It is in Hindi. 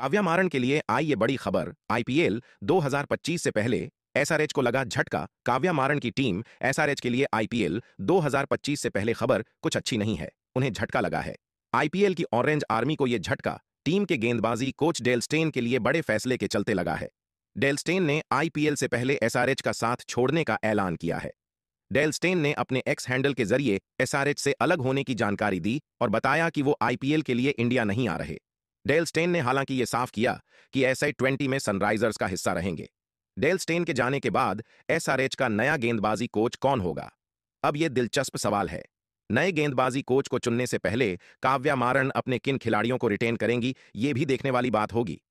काव्या मारण के लिए आई ये बड़ी खबर आईपीएल 2025 से पहले एसआरएच को लगा झटका काव्या मारण की टीम एसआरएच के लिए आईपीएल 2025 से पहले खबर कुछ अच्छी नहीं है उन्हें झटका लगा है आईपीएल की ऑरेंज आर्मी को ये झटका टीम के गेंदबाजी कोच डेलस्टेन के लिए बड़े फैसले के चलते लगा है डेलस्टेन ने आईपीएल से पहले एसआरएच का साथ छोड़ने का ऐलान किया है डेलस्टेन ने अपने एक्स हैंडल के जरिए एसआरएच से अलग होने की जानकारी दी और बताया कि वो आईपीएल के लिए इंडिया नहीं आ रहे डेल स्टेन ने हालांकि ये साफ किया कि एस ट्वेंटी में सनराइजर्स का हिस्सा रहेंगे डेल स्टेन के जाने के बाद एसआरएच का नया गेंदबाजी कोच कौन होगा अब ये दिलचस्प सवाल है नए गेंदबाजी कोच को चुनने से पहले काव्या मारण अपने किन खिलाड़ियों को रिटेन करेंगी ये भी देखने वाली बात होगी